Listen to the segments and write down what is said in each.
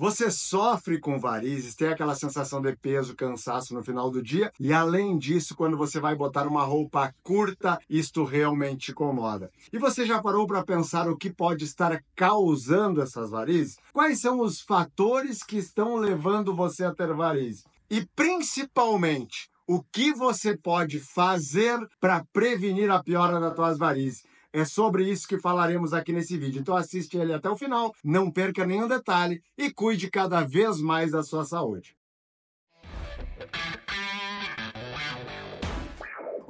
Você sofre com varizes, tem aquela sensação de peso, cansaço no final do dia, e além disso, quando você vai botar uma roupa curta, isto realmente incomoda. E você já parou para pensar o que pode estar causando essas varizes? Quais são os fatores que estão levando você a ter varizes? E principalmente, o que você pode fazer para prevenir a piora das suas varizes? É sobre isso que falaremos aqui nesse vídeo. Então assiste ele até o final, não perca nenhum detalhe e cuide cada vez mais da sua saúde.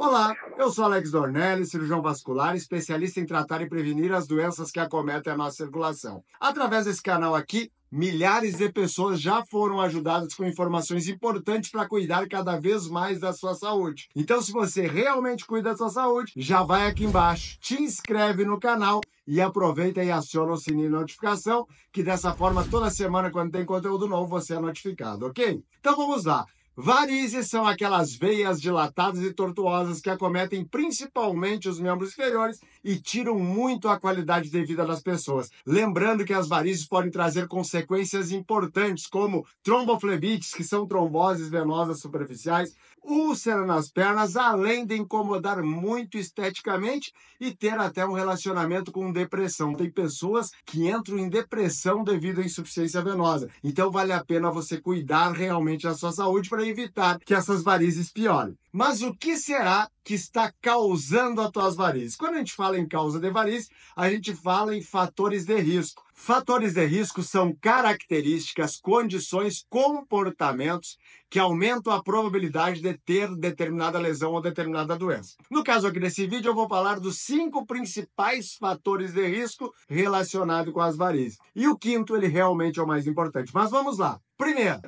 Olá, eu sou Alex Dornelli, cirurgião vascular, especialista em tratar e prevenir as doenças que acometem a nossa circulação. Através desse canal aqui, milhares de pessoas já foram ajudadas com informações importantes para cuidar cada vez mais da sua saúde. Então, se você realmente cuida da sua saúde, já vai aqui embaixo, te inscreve no canal e aproveita e aciona o sininho de notificação, que dessa forma toda semana quando tem conteúdo novo você é notificado, ok? Então vamos lá. Varizes são aquelas veias dilatadas e tortuosas que acometem principalmente os membros inferiores e tiram muito a qualidade de vida das pessoas. Lembrando que as varizes podem trazer consequências importantes, como tromboflebites, que são tromboses venosas superficiais, úlcera nas pernas, além de incomodar muito esteticamente e ter até um relacionamento com depressão. Tem pessoas que entram em depressão devido à insuficiência venosa. Então vale a pena você cuidar realmente da sua saúde para evitar que essas varizes piorem. Mas o que será que está causando as tuas varizes. Quando a gente fala em causa de varizes, a gente fala em fatores de risco. Fatores de risco são características, condições, comportamentos que aumentam a probabilidade de ter determinada lesão ou determinada doença. No caso aqui desse vídeo, eu vou falar dos cinco principais fatores de risco relacionados com as varizes. E o quinto, ele realmente é o mais importante. Mas vamos lá. Primeiro,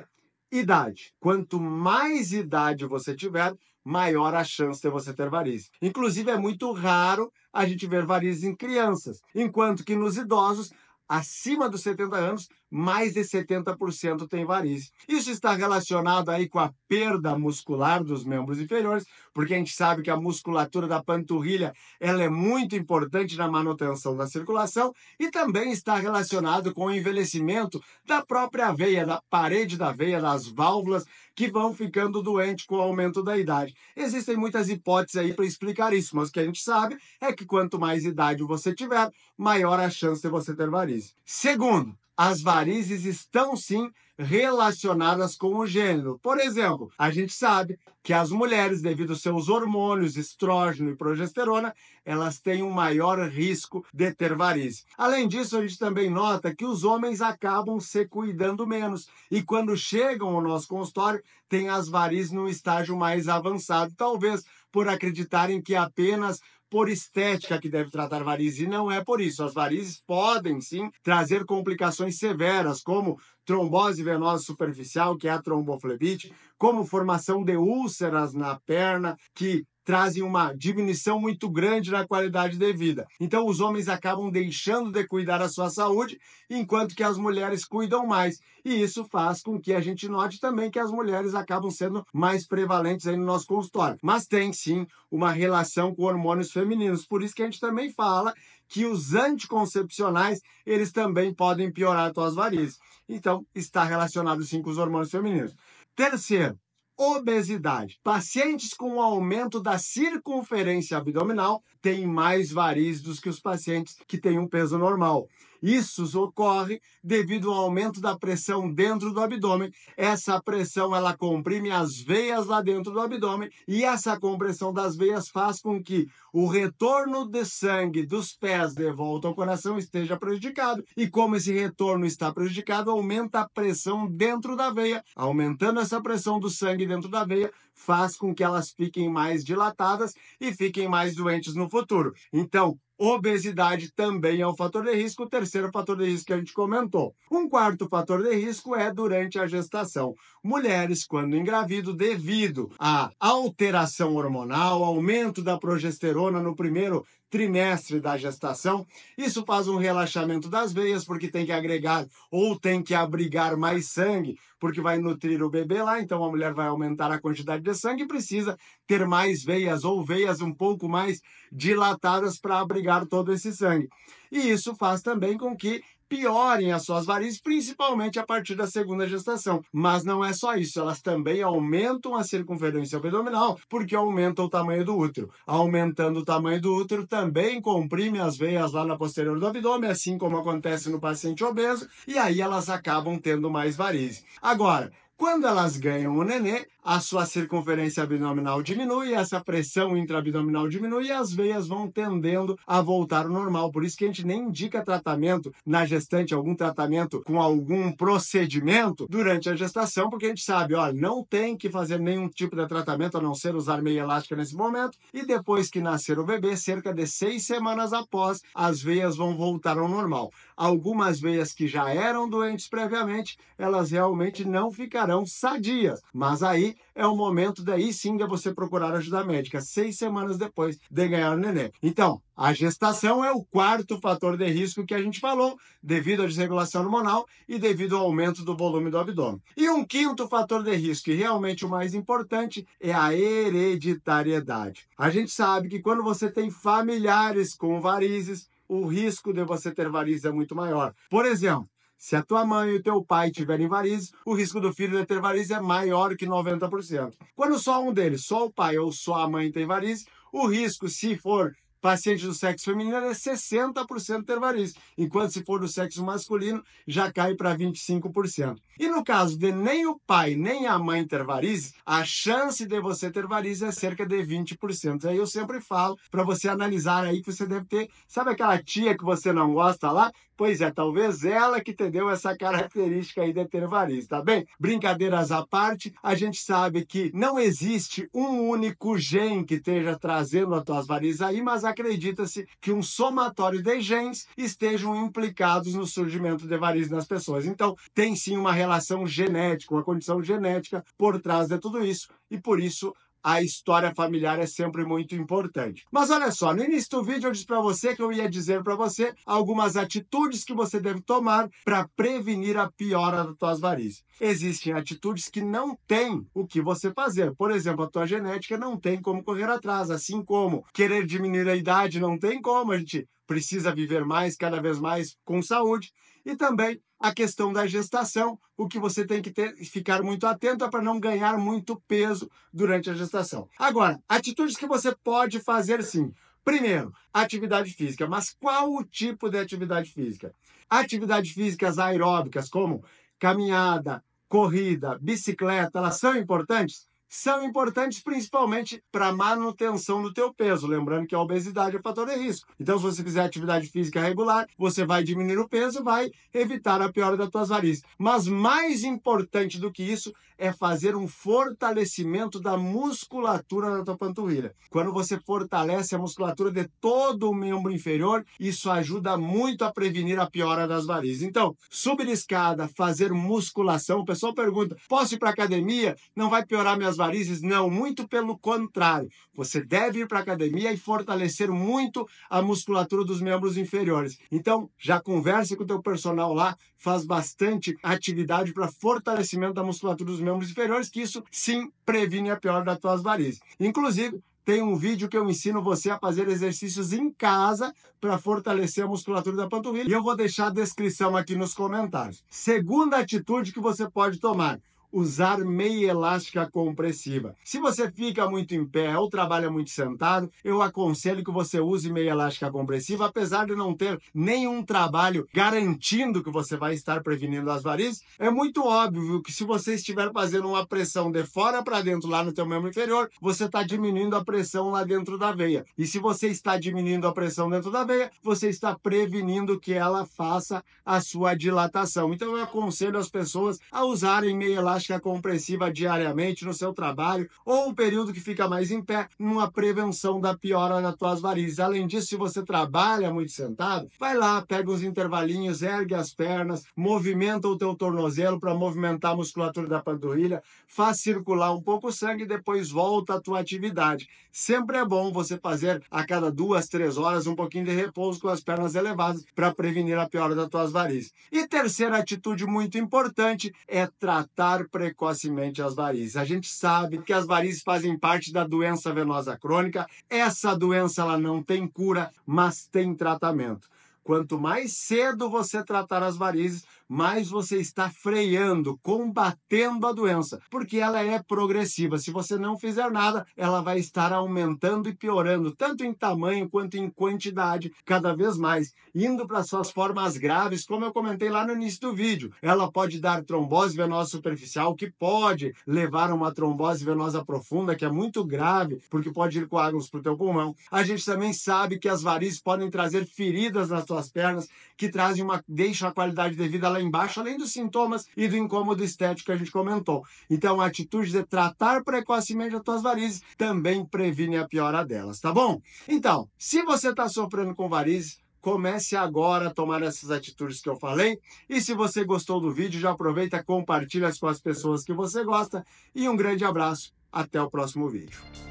idade. Quanto mais idade você tiver, maior a chance de você ter varizes. Inclusive, é muito raro a gente ver varizes em crianças, enquanto que nos idosos acima dos 70 anos, mais de 70% tem varizes. Isso está relacionado aí com a perda muscular dos membros inferiores, porque a gente sabe que a musculatura da panturrilha ela é muito importante na manutenção da circulação e também está relacionado com o envelhecimento da própria veia, da parede da veia, das válvulas que vão ficando doentes com o aumento da idade. Existem muitas hipóteses aí para explicar isso, mas o que a gente sabe é que quanto mais idade você tiver, maior a chance de você ter varizes varizes. Segundo, as varizes estão sim relacionadas com o gênero. Por exemplo, a gente sabe que as mulheres, devido aos seus hormônios, estrógeno e progesterona, elas têm um maior risco de ter varizes. Além disso, a gente também nota que os homens acabam se cuidando menos e quando chegam ao nosso consultório, têm as varizes num estágio mais avançado, talvez por acreditarem que apenas por estética que deve tratar varizes, e não é por isso. As varizes podem sim trazer complicações severas, como trombose venosa superficial, que é a tromboflebite, como formação de úlceras na perna, que trazem uma diminuição muito grande na qualidade de vida. Então, os homens acabam deixando de cuidar da sua saúde, enquanto que as mulheres cuidam mais. E isso faz com que a gente note também que as mulheres acabam sendo mais prevalentes aí no nosso consultório. Mas tem sim uma relação com hormônios femininos. Por isso que a gente também fala que os anticoncepcionais, eles também podem piorar as tuas varizes. Então, está relacionado sim com os hormônios femininos. Terceiro, obesidade. Pacientes com aumento da circunferência abdominal têm mais varizes do que os pacientes que têm um peso normal. Isso ocorre devido ao aumento da pressão dentro do abdômen. Essa pressão ela comprime as veias lá dentro do abdômen e essa compressão das veias faz com que o retorno de sangue dos pés de volta ao coração esteja prejudicado. E como esse retorno está prejudicado, aumenta a pressão dentro da veia. Aumentando essa pressão do sangue dentro da veia, faz com que elas fiquem mais dilatadas e fiquem mais doentes no futuro. Então, Obesidade também é um fator de risco. O terceiro fator de risco que a gente comentou. Um quarto fator de risco é durante a gestação. Mulheres, quando engravidam, devido à alteração hormonal, aumento da progesterona no primeiro trimestre da gestação. Isso faz um relaxamento das veias, porque tem que agregar ou tem que abrigar mais sangue, porque vai nutrir o bebê lá, então a mulher vai aumentar a quantidade de sangue e precisa ter mais veias ou veias um pouco mais dilatadas para abrigar todo esse sangue. E isso faz também com que piorem as suas varizes, principalmente a partir da segunda gestação. Mas não é só isso, elas também aumentam a circunferência abdominal, porque aumenta o tamanho do útero. Aumentando o tamanho do útero, também comprime as veias lá na posterior do abdômen, assim como acontece no paciente obeso, e aí elas acabam tendo mais varizes. Agora, quando elas ganham o nenê, a sua circunferência abdominal diminui, essa pressão intraabdominal diminui e as veias vão tendendo a voltar ao normal. Por isso que a gente nem indica tratamento na gestante, algum tratamento com algum procedimento durante a gestação, porque a gente sabe, ó, não tem que fazer nenhum tipo de tratamento a não ser usar meia elástica nesse momento. E depois que nascer o bebê, cerca de seis semanas após, as veias vão voltar ao normal. Algumas veias que já eram doentes previamente, elas realmente não ficarão estarão sadias. Mas aí é o momento daí sim de você procurar ajuda médica, seis semanas depois de ganhar o neném. Então, a gestação é o quarto fator de risco que a gente falou, devido à desregulação hormonal e devido ao aumento do volume do abdômen. E um quinto fator de risco, e realmente o mais importante, é a hereditariedade. A gente sabe que quando você tem familiares com varizes, o risco de você ter varizes é muito maior. Por exemplo, se a tua mãe e o teu pai tiverem varizes, o risco do filho de ter varizes é maior que 90%. Quando só um deles, só o pai ou só a mãe tem varizes, o risco, se for paciente do sexo feminino é 60% ter varizes, enquanto se for do sexo masculino já cai para 25%. E no caso de nem o pai nem a mãe ter varizes, a chance de você ter varizes é cerca de 20%. Aí eu sempre falo para você analisar aí que você deve ter, sabe aquela tia que você não gosta lá? Pois é, talvez ela que te deu essa característica aí de ter varizes, tá bem? Brincadeiras à parte, a gente sabe que não existe um único gene que esteja trazendo as tuas varizes aí, mas a acredita-se que um somatório de genes estejam implicados no surgimento de varizes nas pessoas. Então, tem sim uma relação genética, uma condição genética por trás de tudo isso, e por isso a história familiar é sempre muito importante. Mas olha só, no início do vídeo eu disse para você que eu ia dizer para você algumas atitudes que você deve tomar para prevenir a piora das tuas varizes. Existem atitudes que não tem o que você fazer. Por exemplo, a tua genética não tem como correr atrás, assim como querer diminuir a idade não tem como, a gente precisa viver mais, cada vez mais com saúde. E também a questão da gestação, o que você tem que ter, ficar muito atento é para não ganhar muito peso durante a gestação. Agora, atitudes que você pode fazer sim. Primeiro, atividade física. Mas qual o tipo de atividade física? Atividades físicas aeróbicas, como caminhada, corrida, bicicleta, elas são importantes? são importantes principalmente para a manutenção do teu peso. Lembrando que a obesidade é um fator de risco. Então, se você fizer atividade física regular, você vai diminuir o peso e vai evitar a piora das tuas varizes. Mas mais importante do que isso é fazer um fortalecimento da musculatura da tua panturrilha. Quando você fortalece a musculatura de todo o membro inferior, isso ajuda muito a prevenir a piora das varizes. Então, subir escada, fazer musculação. O pessoal pergunta: posso ir para academia? Não vai piorar minhas varizes? Não, muito pelo contrário. Você deve ir para a academia e fortalecer muito a musculatura dos membros inferiores. Então, já converse com o teu personal lá, faz bastante atividade para fortalecimento da musculatura dos membros inferiores, que isso sim previne a pior das tuas varizes. Inclusive, tem um vídeo que eu ensino você a fazer exercícios em casa para fortalecer a musculatura da panturrilha. E eu vou deixar a descrição aqui nos comentários. Segunda atitude que você pode tomar: usar meia elástica compressiva. Se você fica muito em pé ou trabalha muito sentado, eu aconselho que você use meia elástica compressiva, apesar de não ter nenhum trabalho garantindo que você vai estar prevenindo as varizes. É muito óbvio que se você estiver fazendo uma pressão de fora para dentro lá no teu membro inferior, você está diminuindo a pressão lá dentro da veia. E se você está diminuindo a pressão dentro da veia, você está prevenindo que ela faça a sua dilatação. Então eu aconselho as pessoas a usarem meia elástica ginástica compreensiva diariamente no seu trabalho ou um período que fica mais em pé, numa prevenção da piora das tuas varizes. Além disso, se você trabalha muito sentado, vai lá, pega os intervalinhos, ergue as pernas, movimenta o teu tornozelo para movimentar a musculatura da panturrilha, faz circular um pouco o sangue e depois volta à tua atividade. Sempre é bom você fazer a cada duas, três horas um pouquinho de repouso com as pernas elevadas para prevenir a piora das tuas varizes. E terceira atitude muito importante é tratar precocemente as varizes. A gente sabe que as varizes fazem parte da doença venosa crônica. Essa doença ela não tem cura, mas tem tratamento. Quanto mais cedo você tratar as varizes, mais você está freando, combatendo a doença, porque ela é progressiva. Se você não fizer nada, ela vai estar aumentando e piorando, tanto em tamanho quanto em quantidade, cada vez mais, indo para suas formas graves, como eu comentei lá no início do vídeo. Ela pode dar trombose venosa superficial, que pode levar a uma trombose venosa profunda, que é muito grave, porque pode ir águas para o teu pulmão. A gente também sabe que as varizes podem trazer feridas nas tuas pernas, que trazem uma deixa a qualidade de vida lá embaixo, além dos sintomas e do incômodo estético que a gente comentou. Então, a atitude de tratar precocemente as tuas varizes também previne a piora delas, tá bom? Então, se você está sofrendo com varizes, comece agora a tomar essas atitudes que eu falei. E se você gostou do vídeo, já aproveita, compartilha com as pessoas que você gosta. E um grande abraço, até o próximo vídeo.